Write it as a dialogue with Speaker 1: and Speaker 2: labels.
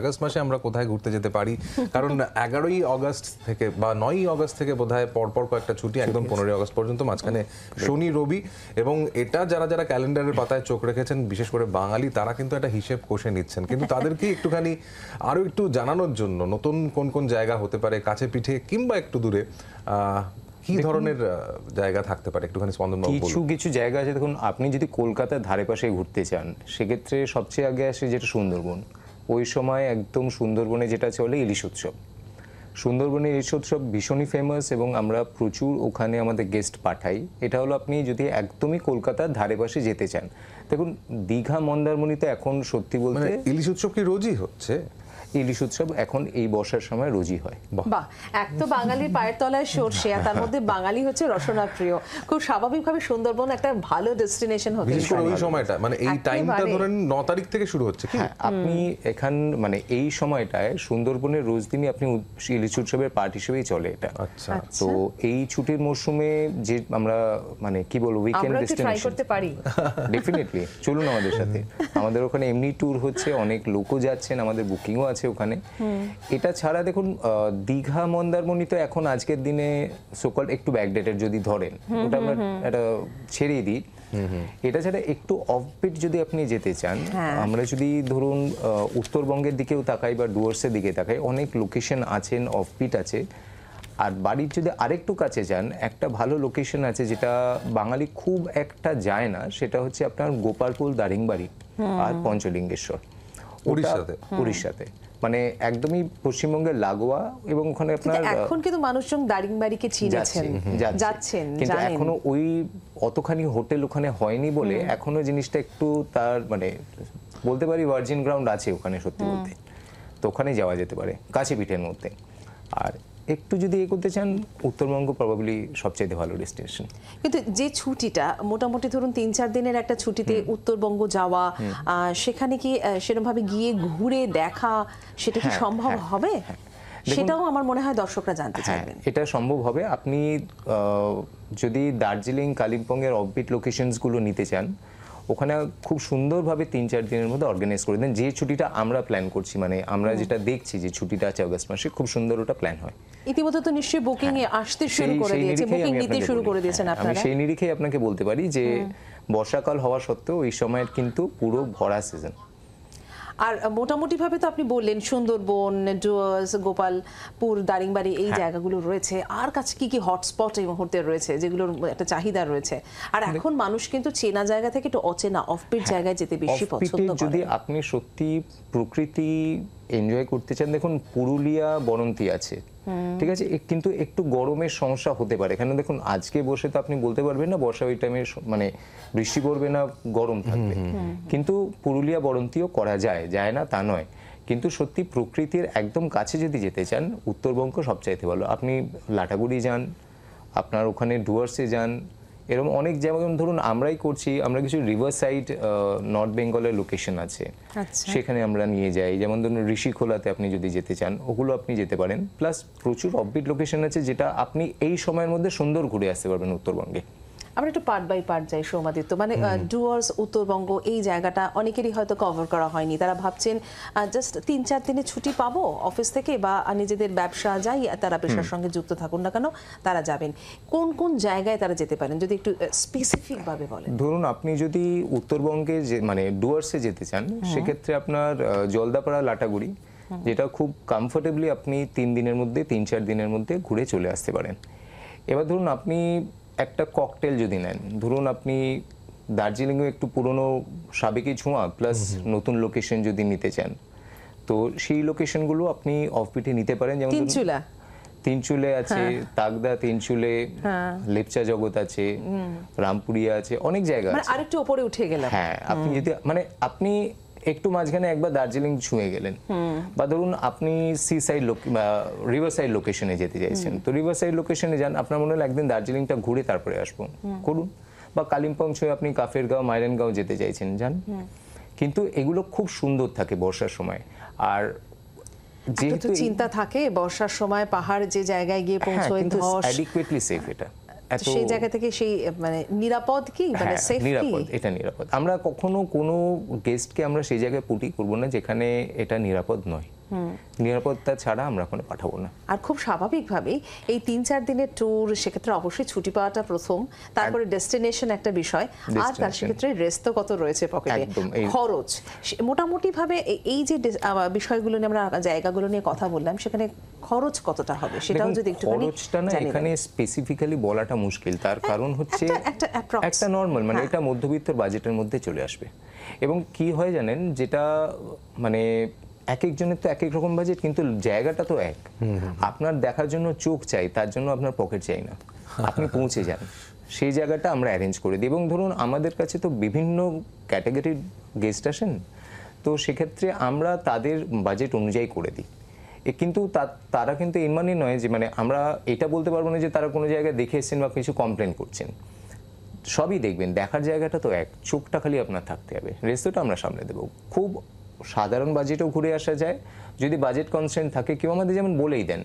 Speaker 1: August মাসে আমরা কোথায় ঘুরতে যেতে পারি কারণ এগারোই অগস্ট থেকে বা নয়ই অগস্ট থেকে বোধ হয় পরপর কয়েকটা ছুটি একদম পনেরোই অগস্ট পর্যন্ত মাঝখানে শনি রবি এবং এটা যারা যারা ক্যালেন্ডারের পাতায় চোখ রেখেছেন বিশেষ করে বাঙালি তারা কিন্তু একটা হিসেব কষে নিচ্ছেন কিন্তু তাদেরকে একটুখানি আরও একটু জানানোর জন্য নতুন কোন কোন জায়গা হতে পারে কাছে পিঠে কিংবা একটু দূরে কি ধরনের জায়গা থাকতে পারে একটুখানি স্পন্দন কিছু কিছু জায়গা আছে দেখুন আপনি যদি কলকাতার ধারে পাশে ঘুরতে চান সেক্ষেত্রে সবচেয়ে আগে আসে যেটা সুন্দরবন ওই সময় একদম সুন্দরবনে যেটা চলে ইলিশ উৎসব সুন্দরবনে ইলিশ উৎসব ভীষণই ফেমাস এবং আমরা প্রচুর ওখানে আমাদের গেস্ট পাঠাই এটা হলো আপনি যদি একদমই কলকাতার ধারে পাশে যেতে চান দেখুন দীঘা মন্দারমণিতে এখন সত্যি বলতে মানে ইলিশ উৎসব কি রোজই হচ্ছে ইলিশ উৎসব এখন এই বর্ষার সময় রোজি হয়
Speaker 2: বাহ এক তো বাঙালির পায়ের তলায় সরষে আর তার মধ্যে বাঙালি হচ্ছে রসনা প্রিয় খুব স্বাভাবিকভাবে সুন্দরবন একটা ভালো ডেস্টিনেশন হতে পারে ওই
Speaker 1: সময়টা মানে এই টাইমটা ধরেন 9 তারিখ থেকে শুরু হচ্ছে কি হ্যাঁ, আপনি এখান মানে এই সময়টায় সুন্দরবনের রোজ দিনই আপনি ইলিশ উৎসবের পার্টি হিসেবেই চলে এটা আচ্ছা তো আচ্ছা। এই ছুটির মৌসুমে যে আমরা মানে কি বলবো উইকেন্ড ডেস্টিনেশন ট্রাই করতে পারি ডেফিনেটলি চলুন আমাদের সাথে আমাদের ওখানে এমনি ট্যুর হচ্ছে অনেক লোকও যাচ্ছেন আমাদের বুকিংও আছে রয়েছে ওখানে এটা ছাড়া দেখুন দীঘা মন্দারমণি তো এখন আজকের দিনে সোকল একটু ব্যাকডেটেড যদি ধরেন ওটা আমরা একটা ছেড়েই দিই এটা ছাড়া একটু অফবিট যদি আপনি যেতে চান হ্যাঁ। আমরা যদি ধরুন উত্তরবঙ্গের দিকেও তাকাই বা ডুয়ার্সের দিকে তাকাই অনেক লোকেশন আছেন অফবিট আছে আর বাড়ির যদি আরেকটু কাছে যান একটা ভালো লোকেশন আছে যেটা বাঙালি খুব একটা যায় না সেটা হচ্ছে আপনার গোপালপুর দারিংবাড়ি আর পঞ্চলিঙ্গেশ্বর উড়িষ্যাতে মানে একদমই পশ্চিমবঙ্গের লাগোয়া এবং ওখানে আপনার এখন
Speaker 2: কিন্তু মানুষজন দারিংবাড়িকে চিনেছেন যাচ্ছেন কিন্তু এখনো
Speaker 1: ওই অতখানি হোটেল ওখানে হয়নি বলে এখনো জিনিসটা একটু তার মানে বলতে পারি ভার্জিন গ্রাউন্ড আছে ওখানে সত্যি বলতে তো ওখানে যাওয়া যেতে পারে কাছে পিঠের মধ্যে আর একটু যদি এ করতে চান উত্তরবঙ্গ প্রবাবলি সবচেয়ে ভালো ডেস্টিনেশন
Speaker 2: কিন্তু যে ছুটিটা মোটামুটি ধরুন তিন চার দিনের একটা ছুটিতে উত্তরবঙ্গ যাওয়া সেখানে কি সেরকমভাবে গিয়ে ঘুরে দেখা সেটা কি হ্যাঁ, সম্ভব হ্যাঁ, হবে হ্যাঁ। সেটাও আমার মনে হয় দর্শকরা জানতে চাইবেন
Speaker 1: এটা সম্ভব হবে আপনি যদি দার্জিলিং কালিম্পংয়ের অফবিট লোকেশনসগুলো নিতে চান ওখানে খুব সুন্দরভাবে তিন চার দিনের মধ্যে অর্গানাইজ করে দেন যে ছুটিটা আমরা প্ল্যান করছি মানে আমরা যেটা দেখছি যে ছুটিটা আছে অগস্ট মাসে খুব সুন্দর ওটা প্ল্যান হয়
Speaker 2: ইতিমধ্যে তো নিশ্চয়ই বুকিং এ হ্যাঁ। আসতে শুরু করে দিয়েছে বুকিং নিতে শুরু করে হ্যাঁ, দিয়েছেন আপনারা আমি সেই
Speaker 1: নিরিখে আপনাকে বলতে পারি যে বর্ষাকাল হওয়া সত্ত্বেও এই সময়ের কিন্তু পুরো ভরা সিজন
Speaker 2: আর মোটামুটিভাবে তো আপনি বললেন সুন্দরবন ডুয়ার্স গোপালপুর দারিংবাড়ি এই হ্যাঁ। জায়গাগুলো রয়েছে আর কাছে কি কি হটস্পট এই মুহূর্তে রয়েছে যেগুলোর একটা চাহিদা রয়েছে আর এখন মানুষ কিন্তু চেনা জায়গা থেকে একটু অচেনা অফপিট হ্যাঁ, জায়গায় যেতে বেশি পছন্দ করে যদি
Speaker 1: আপনি সত্যি প্রকৃতি এনজয় করতে চান দেখুন পুরুলিয়া বনন্তি আছে ঠিক আছে কিন্তু একটু গরমের সমস্যা হতে পারে কেন দেখুন আজকে বসে তো আপনি বলতে পারবেন না বর্ষা ওই টাইমে মানে বৃষ্টি পড়বে না গরম থাকবে কিন্তু পুরুলিয়া বরন্তিও করা যায় যায় না তা নয় কিন্তু সত্যি প্রকৃতির একদম কাছে যদি যেতে চান উত্তরবঙ্গ সবচাইতে ভালো আপনি লাটাগুড়ি যান আপনার ওখানে ডুয়ার্সে যান এরকম অনেক যেমন ধরুন আমরাই করছি আমরা কিছু রিভার সাইড নর্থ বেঙ্গলের লোকেশন আছে আচ্ছা। সেখানে আমরা নিয়ে যাই যেমন ধরুন ঋষিখোলাতে আপনি যদি যেতে চান ওগুলো আপনি যেতে পারেন প্লাস প্রচুর অফবিট লোকেশন আছে যেটা আপনি এই সময়ের মধ্যে সুন্দর ঘুরে আসতে পারবেন উত্তরবঙ্গে
Speaker 2: আমরা একটু পার্ট বাই পার্ট যাই সৌমাদিত্য মানে ডুয়ার্স উত্তরবঙ্গ এই জায়গাটা অনেকেরই হয়তো কভার করা হয়নি তারা ভাবছেন জাস্ট তিন চার দিনে ছুটি পাবো অফিস থেকে বা নিজেদের ব্যবসা যাই তারা পেশার সঙ্গে যুক্ত থাকুন না কেন তারা যাবেন কোন কোন জায়গায় তারা যেতে পারেন যদি একটু স্পেসিফিকভাবে বলেন
Speaker 1: ধরুন আপনি যদি উত্তরবঙ্গে যে মানে ডুয়ার্সে যেতে চান সেক্ষেত্রে আপনার জলদাপাড়া লাটাগুড়ি যেটা খুব কমফোর্টেবলি আপনি তিন দিনের মধ্যে তিন চার দিনের মধ্যে ঘুরে চলে আসতে পারেন এবার ধরুন আপনি একটা ককটেল যদি নেন ধরুন আপনি দার্জিলিং একটু পুরনো সাবেকি ছোঁয়া প্লাস নতুন লোকেশন যদি নিতে চান তো সেই লোকেশনগুলো আপনি অফবিটে নিতে পারেন যেমন তিনচুলা তিনচুলে আছে হ্যাঁ। তাগদা তিনচুলে হ্যাঁ। লেপচা জগৎ আছে রামপুরিয়া আছে অনেক জায়গা মানে আছে
Speaker 2: আরেকটু উপরে উঠে গেলাম হ্যাঁ
Speaker 1: আপনি যদি মানে আপনি একটু মাঝখানে একবার দার্জিলিং ছুঁয়ে গেলেন বা ধরুন আপনি সি সাইড রিভার সাইড লোকেশনে যেতে চাইছেন তো রিভার সাইড লোকেশনে যান আপনার মনে হলো একদিন দার্জিলিংটা ঘুরে তারপরে আসবো করুন বা কালিম্পং ছুঁয়ে আপনি কাফেরগাঁও গাঁও যেতে চাইছেন যান কিন্তু এগুলো খুব সুন্দর থাকে বর্ষার সময় আর যেহেতু চিন্তা
Speaker 2: থাকে বর্ষার সময় পাহাড় যে জায়গায় গিয়ে হ্যাঁ, পৌঁছয় ধস
Speaker 1: অ্যাডিকুয়েটলি সেফ এটা এত সেই জায়গা
Speaker 2: থেকে সেই মানে নিরাপদ কি মানে সেফ হ্যাঁ, নিরাপদ
Speaker 1: এটা নিরাপদ আমরা কখনো কোনো গেস্টকে আমরা সেই জায়গায় পুটি করব না যেখানে এটা নিরাপদ নয় নিরাপত্তা ছাড়া আমরা কোনো পাঠাবো না
Speaker 2: আর খুব স্বাভাবিকভাবেই এই তিন চার দিনের ট্যুর সেক্ষেত্রে অবশ্যই ছুটি পাওয়াটা প্রথম তারপরে ডেস্টিনেশন একটা বিষয় আর তার সেক্ষেত্রে রেস্ট কত রয়েছে পকেটে খরচ মোটামুটিভাবে এই যে বিষয়গুলো নিয়ে আমরা জায়গাগুলো নিয়ে কথা বললাম সেখানে খরচ কতটা হবে সেটাও যদি একটু খরচটা না এখানে
Speaker 1: স্পেসিফিক্যালি বলাটা মুশকিল তার হ্যাঁ, কারণ হচ্ছে একটা একটা নর্মাল মানে হ্যাঁ। এটা মধ্যবিত্ত বাজেটের মধ্যে চলে আসবে এবং কি হয় জানেন যেটা মানে এক একজনের তো এক এক রকম বাজেট কিন্তু জায়গাটা তো এক আপনার দেখার জন্য চোখ চাই তার জন্য আপনার পকেট চাই না আপনি পৌঁছে যান সেই জায়গাটা আমরা অ্যারেঞ্জ করে দিই এবং ধরুন আমাদের কাছে তো বিভিন্ন ক্যাটাগরির গেস্ট আসেন তো সেক্ষেত্রে আমরা তাদের বাজেট অনুযায়ী করে দিই কিন্তু তারা কিন্তু এর মানে নয় যে মানে আমরা এটা বলতে পারবো না যে তারা কোনো জায়গায় দেখে এসছেন বা কিছু কমপ্লেন করছেন সবই দেখবেন দেখার জায়গাটা তো এক চোখটা খালি আপনার থাকতে হবে রেস্তোটা আমরা সামনে দেবো খুব সাধারণ বাজেটেও ঘুরে আসা যায় যদি বাজেট কনসেন্ট থাকে কেউ আমাদের যেমন বলেই দেন